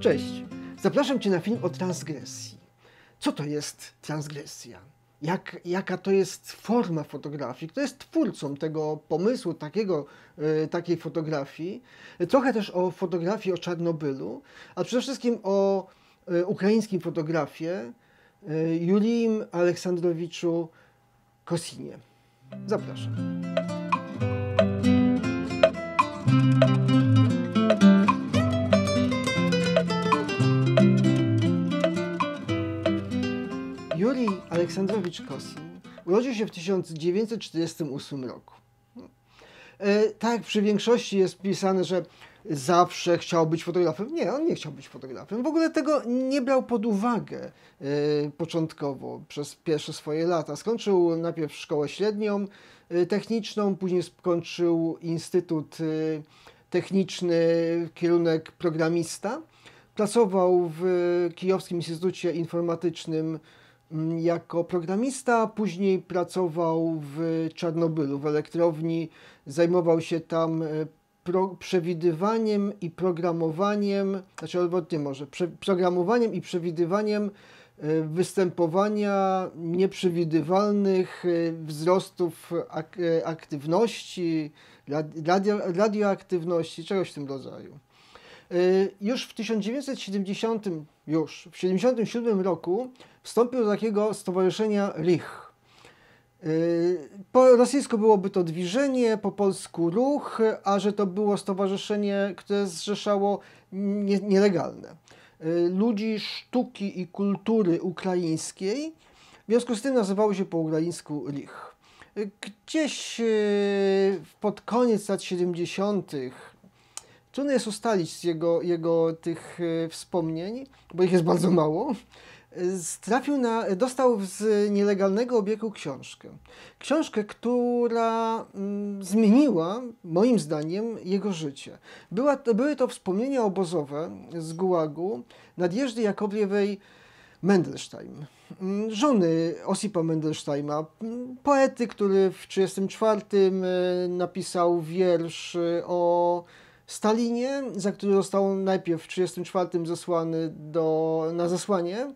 Cześć! Zapraszam Cię na film o transgresji. Co to jest transgresja? Jak, jaka to jest forma fotografii? Kto jest twórcą tego pomysłu, takiego, y, takiej fotografii? Trochę też o fotografii o Czarnobylu, a przede wszystkim o yy, ukraińskim fotografie yy, Juliim Aleksandrowiczu Kosinie. Zapraszam. Aleksandrowicz Kosin urodził się w 1948 roku. E, tak, przy większości jest pisane, że zawsze chciał być fotografem. Nie, on nie chciał być fotografem. W ogóle tego nie brał pod uwagę e, początkowo przez pierwsze swoje lata. Skończył najpierw szkołę średnią e, techniczną, później skończył Instytut Techniczny, kierunek programista. Pracował w Kijowskim Instytucie Informatycznym Mm, jako programista, później pracował w Czarnobylu, w elektrowni, zajmował się tam e, przewidywaniem i programowaniem, znaczy odwrotnie może, programowaniem i przewidywaniem e, występowania nieprzewidywalnych e, wzrostów ak aktywności, radio radioaktywności, czegoś w tym rodzaju. Y, już w 1970, już w 77 roku wstąpił do takiego stowarzyszenia Lich. Y, po rosyjsku byłoby to dwiżenie, po polsku ruch, a że to było stowarzyszenie, które zrzeszało nie, nielegalne y, ludzi sztuki i kultury ukraińskiej. W związku z tym nazywało się po ukraińsku Lich. Gdzieś pod koniec lat 70. Trudno jest ustalić z jego, jego tych e, wspomnień, bo ich jest bardzo mało. Trafił na, dostał z nielegalnego obiegu książkę. Książkę, która mm, zmieniła, moim zdaniem, jego życie. Była, były to wspomnienia obozowe z Gułagu nadjeżdży Jakowlewej Mendelstein, mm, żony Osipa Mendelsteina, mm, poety, który w 1934 e, napisał wiersz e, o Stalinie, za który został najpierw w 1934 zesłany do, na zesłanie,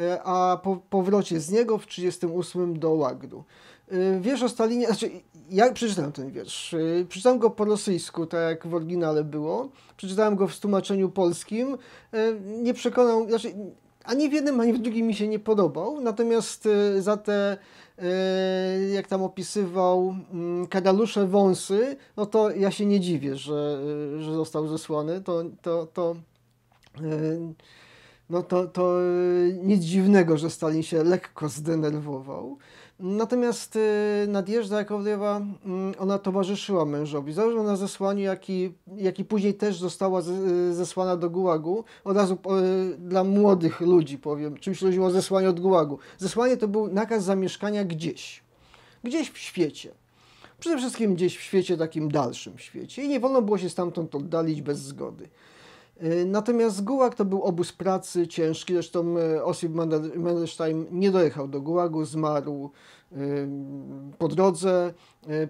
e, a po powrocie z niego w 1938 do Łagdu. E, wiersz o Stalinie, znaczy ja przeczytałem ten wiersz, e, przeczytałem go po rosyjsku, tak jak w oryginale było, przeczytałem go w tłumaczeniu polskim, nie przekonał, znaczy ani w jednym, ani w drugim mi się nie podobał, natomiast y, za te, y, jak tam opisywał, mm, kagalusze wąsy, no to ja się nie dziwię, że, y, że został zesłany, to, to, to no to, to y, nic dziwnego, że Stalin się lekko zdenerwował. Natomiast y, Nadjeżdża Jakowlewa, mm, ona towarzyszyła mężowi, zarówno na zesłaniu, jak i, jak i później też została y, zesłana do Gułagu, od razu dla młodych ludzi powiem, czym się o zesłanie od Gułagu. Zesłanie to był nakaz zamieszkania gdzieś, gdzieś w świecie. Przede wszystkim gdzieś w świecie, takim dalszym świecie. I nie wolno było się stamtąd oddalić bez zgody. E, natomiast Gułag to był obóz pracy ciężki, zresztą e, Osip Mendelstein nie dojechał do Gułagu, zmarł e, po drodze.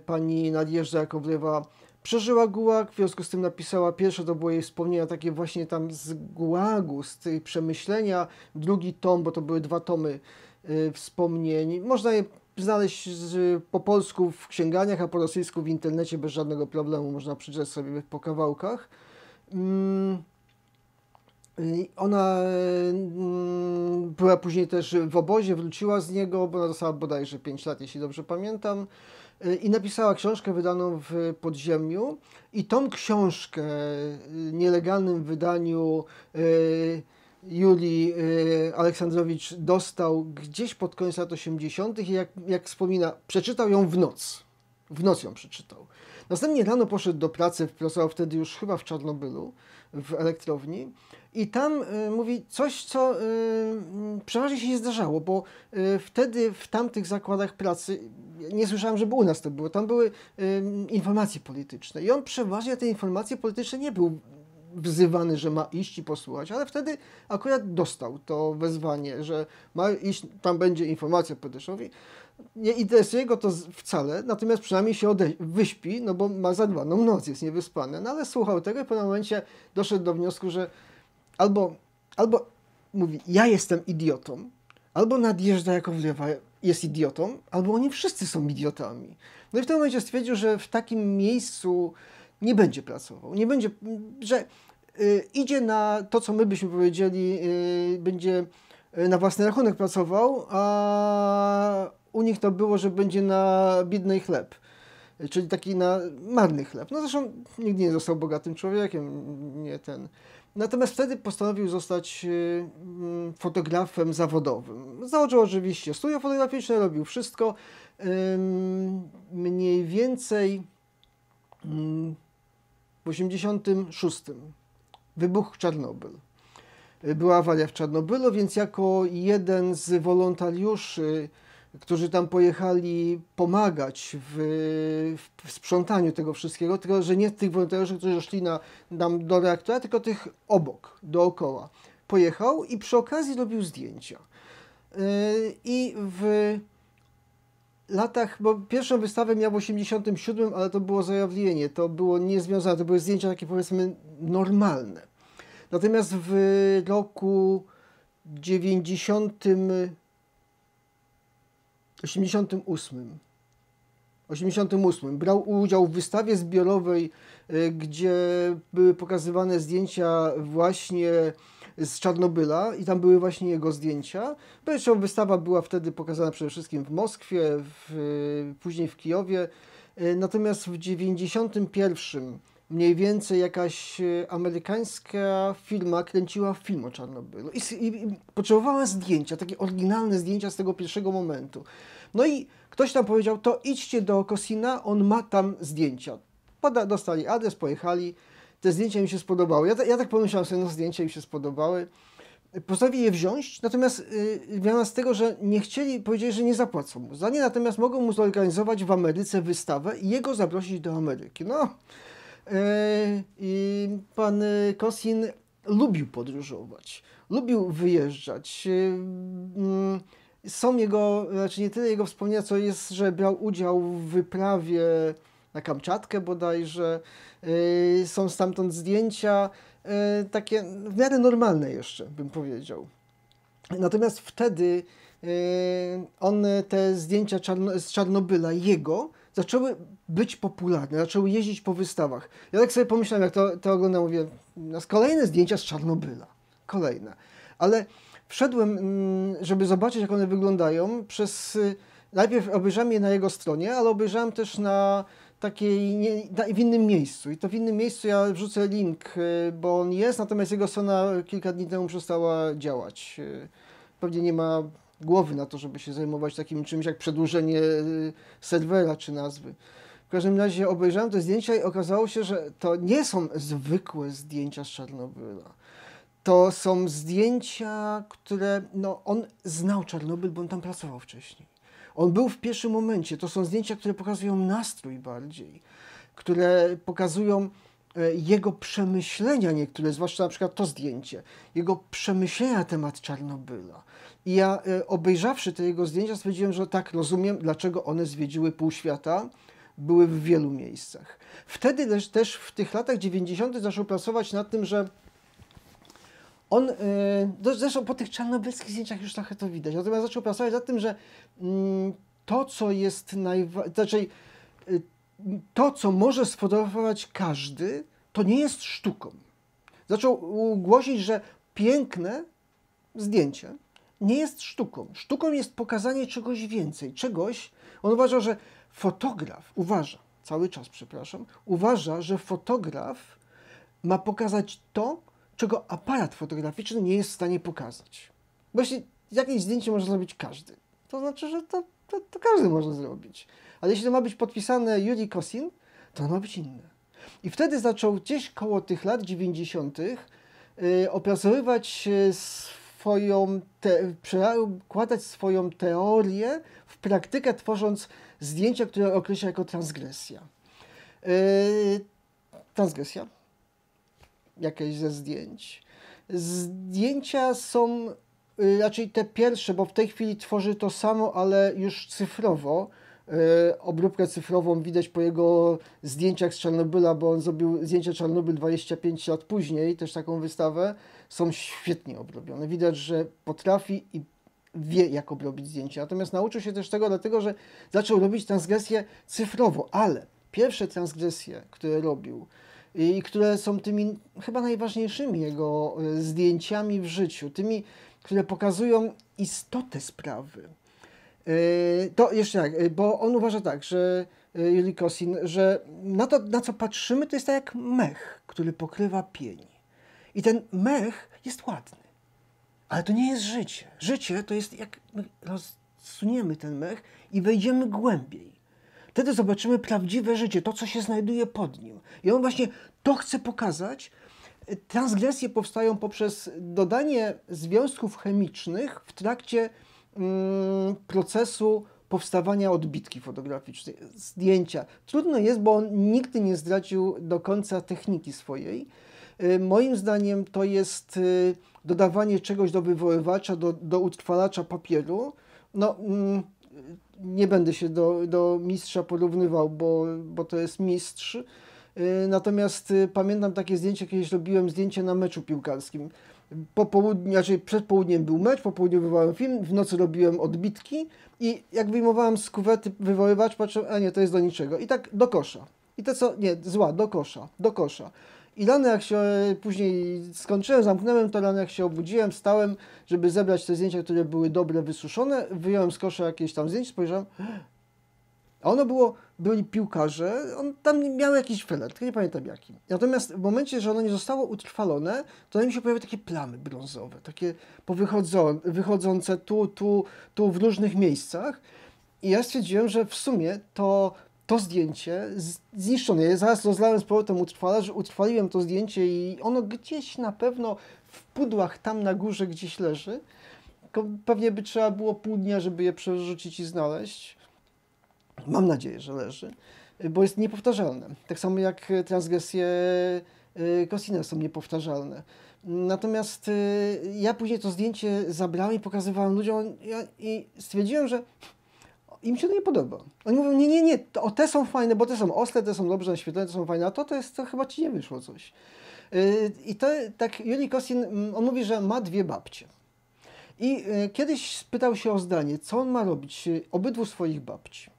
Pani Nadjeżdża Jakowlewa przeżyła Gułag, w związku z tym napisała pierwsze, to było jej wspomnienia takie właśnie tam z Gułagu, z tej przemyślenia, drugi tom, bo to były dwa tomy wspomnień. Można je znaleźć po polsku w księganiach, a po rosyjsku w internecie bez żadnego problemu, można przeczytać sobie po kawałkach. Mm. Ona mm, była później też w obozie, wróciła z niego, bo ona dostała bodajże 5 lat, jeśli dobrze pamiętam. I napisała książkę wydaną w podziemiu. I tą książkę w y, nielegalnym wydaniu y, Julii y, Aleksandrowicz dostał gdzieś pod koniec lat 80. i jak, jak wspomina, przeczytał ją w noc. W noc ją przeczytał. Następnie rano poszedł do pracy, pracował wtedy już chyba w Czarnobylu w elektrowni. I tam y, mówi coś, co y, mm, przeważnie się nie zdarzało, bo y, wtedy w tamtych zakładach pracy y, nie słyszałem, żeby u nas to było. Tam były y, informacje polityczne i on przeważnie te informacje polityczne nie był wzywany, że ma iść i posłuchać, ale wtedy akurat dostał to wezwanie, że ma iść, tam będzie informacja podeszowi nie interesuje go to wcale, natomiast przynajmniej się wyśpi, no bo ma zadbaną no, noc, jest niewyspany. No ale słuchał tego i w pewnym momencie doszedł do wniosku, że albo, albo mówi, ja jestem idiotą, albo nadjeżdża jako wlewa jest idiotą, albo oni wszyscy są idiotami. No i w tym momencie stwierdził, że w takim miejscu nie będzie pracował, nie będzie, że y, idzie na to, co my byśmy powiedzieli, y, będzie y, na własny rachunek pracował, a u nich to było, że będzie na biedny chleb, czyli taki na marny chleb. No zresztą nigdy nie został bogatym człowiekiem, nie ten. Natomiast wtedy postanowił zostać y, mm, fotografem zawodowym. Założył oczywiście studio fotograficzne, robił wszystko. Mniej więcej mm, w 86 wybuchł Czarnobyl. Była awaria w Czarnobylu, więc jako jeden z wolontariuszy którzy tam pojechali pomagać w, w, sprzątaniu tego wszystkiego, tylko że nie tych wolontariuszy, którzy szli na, nam do reaktora, tylko tych obok, dookoła. Pojechał i przy okazji robił zdjęcia. Y, I w latach, bo pierwszą wystawę miał w 87, ale to było zajawienie, to było niezwiązane, to były zdjęcia takie powiedzmy normalne. Natomiast w roku 90 88. 88. Brał udział w wystawie zbiorowej, e, gdzie były pokazywane zdjęcia właśnie z Czarnobyla i tam były właśnie jego zdjęcia. Zresztą wystawa była wtedy pokazana przede wszystkim w Moskwie, w, e, później w Kijowie. E, natomiast w 91 mniej więcej jakaś e, amerykańska firma kręciła film o Czarnobylu i, i, i potrzebowała zdjęcia, takie oryginalne zdjęcia z tego pierwszego momentu. No i ktoś tam powiedział, to idźcie do Kosina, on ma tam zdjęcia. Poda, dostali adres, pojechali, te zdjęcia mi się spodobały. Ja, ja tak pomyślałem sobie, no zdjęcia mi się spodobały. Postanowili je wziąć, natomiast yy, z tego, że nie chcieli, powiedzieli, że nie zapłacą mu za nie, natomiast mogą mu zorganizować w Ameryce wystawę i jego zaprosić do Ameryki. No, E, i pan Kosin lubił podróżować, lubił wyjeżdżać. E, mm, są jego, znaczy nie tyle jego wspomnienia, co jest, że brał udział w wyprawie na Kamczatkę bodajże. E, są stamtąd zdjęcia takie w miarę normalne jeszcze, bym powiedział. Natomiast wtedy on te zdjęcia z Czarnobyla, jego, zaczęły być popularne, zaczęły jeździć po wystawach. Ja tak sobie pomyślałem, jak to, to oglądam, mówię, nas no, kolejne zdjęcia z Czarnobyla, kolejne. Ale wszedłem, mm, żeby zobaczyć, jak one wyglądają, przez... Y, najpierw obejrzałem je na jego stronie, ale obejrzałem też na takiej nie, w innym miejscu. I to w innym miejscu ja wrzucę link, y, bo on jest, natomiast jego strona kilka dni temu przestała działać. Y, pewnie nie ma głowy na to, żeby się zajmować takim czymś jak przedłużenie y, serwera czy nazwy. W każdym razie obejrzałem te zdjęcia i okazało się, że to nie są zwykłe zdjęcia z Czarnobyla. To są zdjęcia, które no, on znał Czarnobyl, bo on tam pracował wcześniej. On był w pierwszym momencie. To są zdjęcia, które pokazują nastrój bardziej, które pokazują E, jego przemyślenia niektóre, zwłaszcza na przykład to zdjęcie, jego przemyślenia na temat Czarnobyla. I ja e, obejrzawszy te jego zdjęcia stwierdziłem, że tak, rozumiem, dlaczego one zwiedziły pół świata, były w wielu miejscach. Wtedy też w tych latach 90. zaczął pracować nad tym, że on, e, zresztą po tych czarnobylskich zdjęciach już trochę to widać, natomiast zaczął pracować nad tym, że mm, to, co jest najważniejsze, znaczy, to, co może sfotografować każdy, to nie jest sztuką. Zaczął głosić, że piękne zdjęcie nie jest sztuką. Sztuką jest pokazanie czegoś więcej, czegoś. On uważa, że fotograf uważa, cały czas przepraszam, uważa, że fotograf ma pokazać to, czego aparat fotograficzny nie jest w stanie pokazać. jeśli jakieś zdjęcie może zrobić każdy. To znaczy, że to, to, to każdy może zrobić ale jeśli to ma być podpisane Julii Kosin, to ono ma być inne. I wtedy zaczął gdzieś koło tych lat 90. Y, opracowywać y, swoją, te, przekładać swoją teorię w praktykę, tworząc zdjęcia, które określa jako transgresja. Y, transgresja? Jakieś ze zdjęć. Zdjęcia są raczej te pierwsze, bo w tej chwili tworzy to samo, ale już cyfrowo. E, obróbkę cyfrową widać po jego zdjęciach z Czarnobyla, bo on zrobił zdjęcia Czarnobyl 25 lat później, też taką wystawę, są świetnie obrobione. Widać, że potrafi i wie, jak obrobić zdjęcie. Natomiast nauczył się też tego, dlatego że zaczął robić transgresję cyfrowo, ale pierwsze transgresje, które robił, i które są tymi chyba najważniejszymi jego e, zdjęciami w życiu, tymi, które pokazują istotę sprawy Y, to jeszcze tak, y, bo on uważa tak, że Juli y, Kosin, że na to, na co patrzymy, to jest tak jak mech, który pokrywa pień. I ten mech jest ładny, ale to nie jest życie. Życie to jest jak no, rozsuniemy ten mech i wejdziemy głębiej. Wtedy zobaczymy prawdziwe życie, to, co się znajduje pod nim. I on właśnie to chce pokazać. Transgresje powstają poprzez dodanie związków chemicznych w trakcie Mm, procesu powstawania odbitki fotograficznej, zdjęcia. Trudno jest, bo on nigdy nie zdradził do końca techniki swojej. Y, moim zdaniem to jest y, dodawanie czegoś do wywoływacza, do, do utrwalacza papieru. No, mm, nie będę się do, do mistrza porównywał, bo, bo to jest mistrz. Y, natomiast pamiętam takie zdjęcie, kiedyś robiłem zdjęcie na meczu piłkarskim po południu, znaczy przed południem był mecz, po południu wywołałem film, w nocy robiłem odbitki i jak wyjmowałem z kuwety wywoływacz, patrzę, a nie, to jest do niczego. I tak do kosza. I to co, nie, zła, do kosza, do kosza. I rano jak się e, później skończyłem, zamknąłem to rano jak się obudziłem, stałem, żeby zebrać te zdjęcia, które były dobre, wysuszone, wyjąłem z kosza jakieś tam zdjęcie, spojrzałem, a ono było byli piłkarze, on tam miał jakiś felet, nie pamiętam jaki. Natomiast w momencie, że ono nie zostało utrwalone, to na nim się pojawiły takie plamy brązowe, takie wychodzące tu, tu, tu w różnych miejscach. I ja stwierdziłem, że w sumie to, to zdjęcie zniszczone. Ja zaraz rozlałem z powrotem że utrwaliłem to zdjęcie i ono gdzieś na pewno w pudłach tam na górze gdzieś leży. Pewnie by trzeba było pół dnia, żeby je przerzucić i znaleźć. Mam nadzieję, że leży, bo jest niepowtarzalne. Tak samo jak transgresje Kosina y, są niepowtarzalne. Natomiast y, ja później to zdjęcie zabrałem i pokazywałem ludziom i stwierdziłem, że im się to nie podoba. Oni mówią, nie, nie, nie, o, te są fajne, bo te są ostre, te są dobrze naświetlone, te są fajne, a to, to jest, to chyba ci nie wyszło coś. Y, I to, tak Juli Kosin, mm, on mówi, że ma dwie babcie. I kiedyś spytał się o zdanie, co on ma robić obydwu swoich babci.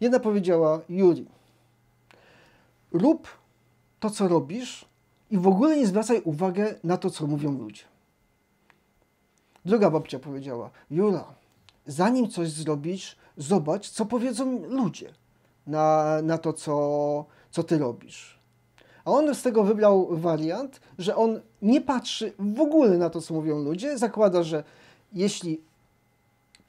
Jedna powiedziała Juri, rób to, co robisz i w ogóle nie zwracaj uwagi na to, co mówią ludzie. Druga babcia powiedziała, Jura, zanim coś zrobisz, zobacz, co powiedzą ludzie na, na to, co, co ty robisz. A on z tego wybrał wariant, że on nie patrzy w ogóle na to, co mówią ludzie, zakłada, że jeśli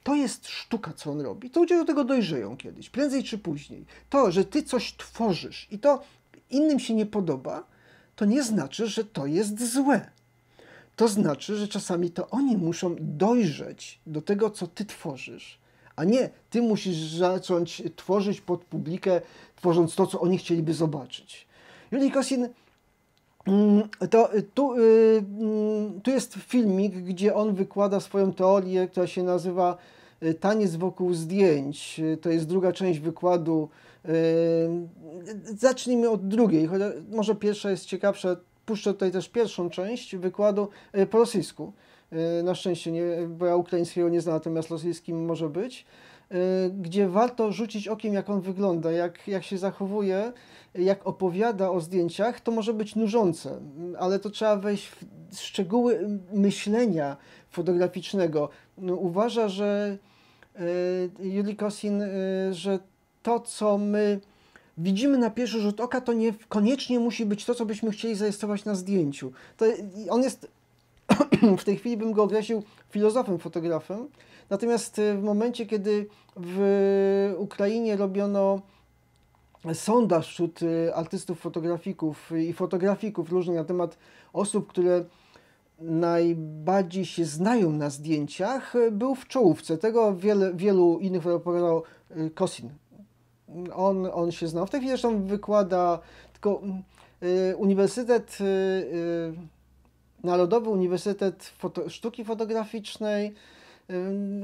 to jest sztuka, co on robi. To ludzie do tego dojrzeją kiedyś, prędzej czy później. To, że ty coś tworzysz i to innym się nie podoba, to nie znaczy, że to jest złe. To znaczy, że czasami to oni muszą dojrzeć do tego, co ty tworzysz, a nie ty musisz zacząć tworzyć pod publikę, tworząc to, co oni chcieliby zobaczyć. Juliusz Kosin Mm, to y, tu, y, mm, tu jest filmik, gdzie on wykłada swoją teorię, która się nazywa y, Taniec wokół zdjęć. To jest druga część wykładu. Zacznijmy od drugiej, chociaż może pierwsza jest ciekawsza. Puszczę tutaj też pierwszą część wykładu po rosyjsku. Na szczęście, nie, bo ja ukraińskiego nie znam, natomiast rosyjskim może być. Y, gdzie warto rzucić okiem, jak on wygląda, jak, jak się zachowuje, jak opowiada o zdjęciach, to może być nużące, ale to trzeba wejść w szczegóły myślenia fotograficznego. No, uważa, że Juli y, Kosin, y, że to, co my widzimy na pierwszy rzut oka, to nie koniecznie musi być to, co byśmy chcieli zarejestrować na zdjęciu. To on jest w tej chwili bym go określił filozofem, fotografem. Natomiast y, w momencie, kiedy w Ukrainie robiono sondaż wśród y, artystów fotografików y, i fotografików różnych na temat osób, które najbardziej się znają na zdjęciach, był w czołówce. Tego wiele, wielu innych raportowało Kosin. On, on się znał. W tej chwili zresztą wykłada, tylko mm, Uniwersytet Narodowy Uniwersytet Foto Sztuki Fotograficznej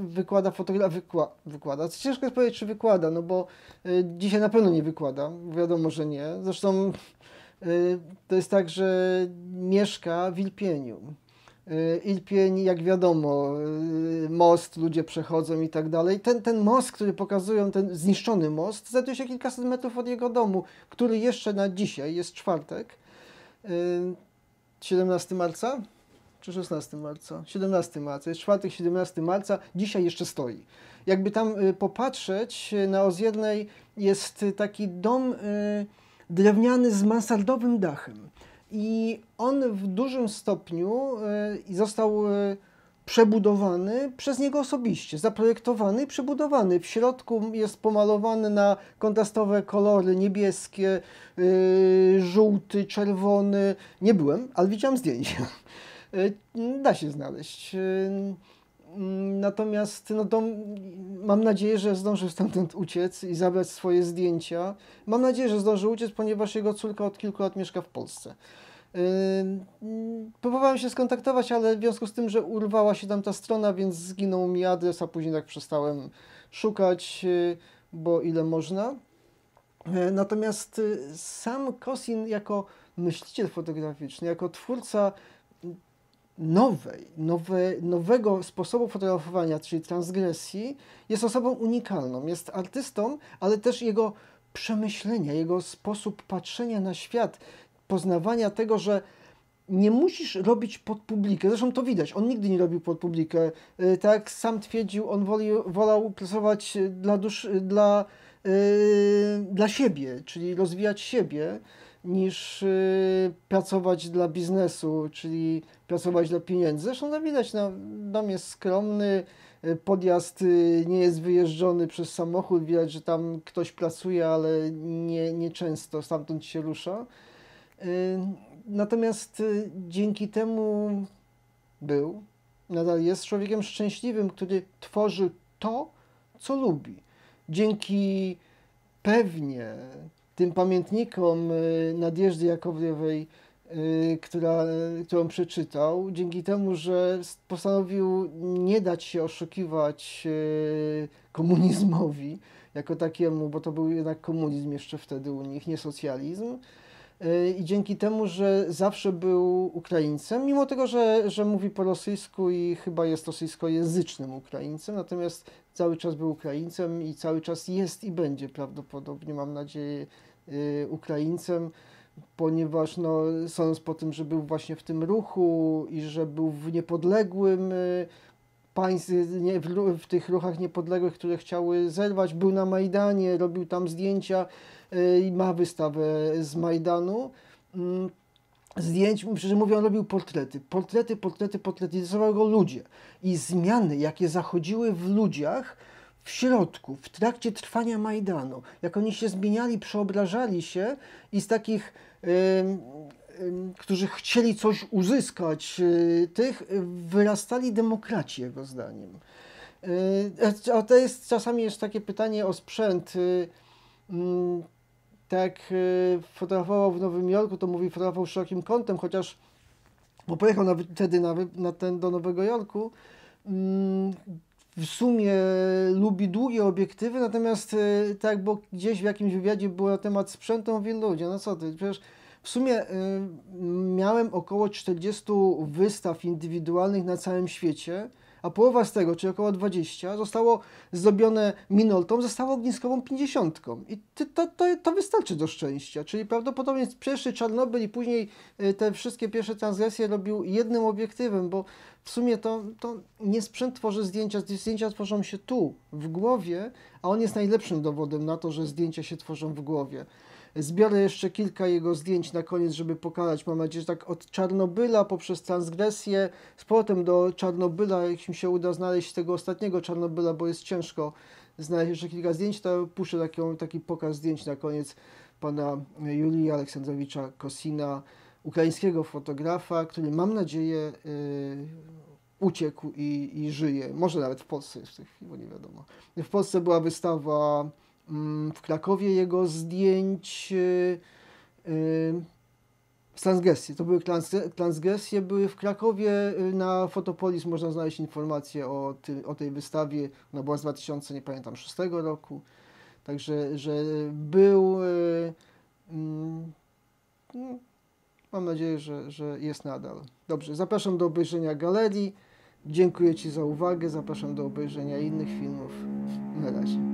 wykłada fotografię, wykła wykłada, ciężko jest powiedzieć, czy wykłada, no bo y, dzisiaj na pewno nie wykłada, wiadomo, że nie. Zresztą y, to jest tak, że mieszka w Ilpieniu. Y, Ilpień, jak wiadomo, most, ludzie przechodzą i tak dalej. Ten, ten most, który pokazują, ten zniszczony most, znajduje się kilkaset metrów od jego domu, który jeszcze na dzisiaj jest czwartek. 17 marca? Czy 16 marca? 17 marca. Jest czwartek, 17 marca. Dzisiaj jeszcze stoi. Jakby tam y, popatrzeć, y, na Ozjednej jest y, taki dom drewniany z mansardowym dachem. I on w dużym stopniu został przebudowany przez niego osobiście, zaprojektowany i przebudowany. W środku jest pomalowany na kontrastowe kolory niebieskie, yy, żółty, czerwony. Nie byłem, ale widziałem zdjęcia. Yy, da się znaleźć. Yy, mm, natomiast no dom mam nadzieję, że zdążył stamtąd uciec i zabrać swoje zdjęcia. Mam nadzieję, że zdążył uciec, ponieważ jego córka od kilku lat mieszka w Polsce. Próbowałem się skontaktować, ale w związku z tym, że urwała się tam ta strona, więc zginął mi adres, a później tak przestałem szukać, y, bo ile można. E, natomiast y, sam Kosin jako myśliciel fotograficzny, jako twórca nowej, nowe, nowego sposobu fotografowania, czyli transgresji, jest osobą unikalną. Jest artystą, ale też jego przemyślenia, jego sposób patrzenia na świat poznawania tego, że nie musisz robić pod publikę. Zresztą to widać, on nigdy nie robił pod publikę. Y, tak sam twierdził, on woli, wolał pracować dla, dla, yy, dla siebie, czyli rozwijać siebie, niż yy, pracować dla biznesu, czyli pracować dla pieniędzy. Zresztą to no, widać, no, dom jest skromny, y, podjazd y, nie jest wyjeżdżony przez samochód, widać, że tam ktoś pracuje, ale nie, nie często stamtąd się rusza. Natomiast y, dzięki temu był, nadal jest człowiekiem szczęśliwym, który tworzy to, co lubi. Dzięki pewnie tym pamiętnikom y, Nadjeżdy Jakowlewej, y, która, którą przeczytał, dzięki temu, że postanowił nie dać się oszukiwać komunizmowi jako takiemu, bo to był jednak komunizm jeszcze wtedy u nich, nie socjalizm, E, i dzięki temu, że zawsze był Ukraińcem, mimo tego, że, że mówi po rosyjsku i chyba jest rosyjskojęzycznym Ukraińcem, natomiast cały czas był Ukraińcem i cały czas jest i będzie prawdopodobnie, mam nadzieję, e, Ukraińcem, ponieważ no, sądząc po tym, że był właśnie w tym ruchu i że był w niepodległym e, państw, nie, w, w tych ruchach niepodległych, które chciały zerwać, był na Majdanie, robił tam zdjęcia, Y, ma wystawę z Majdanu mm, zdjęć, że mówię, on robił portrety, portrety, portrety, portrety, interesowały go ludzie i zmiany, jakie zachodziły w ludziach w środku, w trakcie trwania Majdanu, jak oni się zmieniali, przeobrażali się i z takich, y, y, którzy chcieli coś uzyskać, tych wyrastali demokraci, jego zdaniem. a to jest, czasami jest takie pytanie o sprzęt, mm, tak e, fotografował w Nowym Jorku, to mówi, fotografował szerokim kątem, chociaż bo pojechał na, wtedy na, na ten do Nowego Jorku. Mm, w sumie lubi długie obiektywy, natomiast e, tak, bo gdzieś w jakimś wywiadzie było na temat sprzętu, mówię, no ludzie, no co ty, przecież w sumie e, miałem około 40 wystaw indywidualnych na całym świecie a połowa z tego, czyli około 20, zostało zdobione minoltą, zostało ogniskową 50. I to, to, to wystarczy do szczęścia. Czyli prawdopodobnie pierwszy Czarnobyl i później y, te wszystkie pierwsze transgresje robił jednym obiektywem, bo w sumie to, to nie sprzęt tworzy zdjęcia, zdjęcia tworzą się tu, w głowie, a on jest najlepszym dowodem na to, że zdjęcia się tworzą w głowie. Zbiorę jeszcze kilka jego zdjęć na koniec, żeby pokazać. Mam nadzieję, że tak od Czarnobyla poprzez transgresję z powrotem do Czarnobyla, jak mi się uda znaleźć tego ostatniego Czarnobyla, bo jest ciężko znaleźć jeszcze kilka zdjęć, to puszczę taki, taki pokaz zdjęć na koniec pana Julii Aleksandrowicza Kosina, ukraińskiego fotografa, który mam nadzieję yy, uciekł i, i żyje. Może nawet w Polsce jest w tej chwili, bo nie wiadomo. W Polsce była wystawa Mm, w Krakowie jego zdjęć y, y, transgresje. To były transgresje, były w Krakowie. Y, na Fotopolis można znaleźć informacje o, ty, o tej wystawie. Ona była z 2000, nie pamiętam, 6 roku. Także, że był. Mm, mm, mam nadzieję, że, że jest nadal. Dobrze, zapraszam do obejrzenia galerii. Dziękuję Ci za uwagę. Zapraszam do obejrzenia innych filmów. Na razie.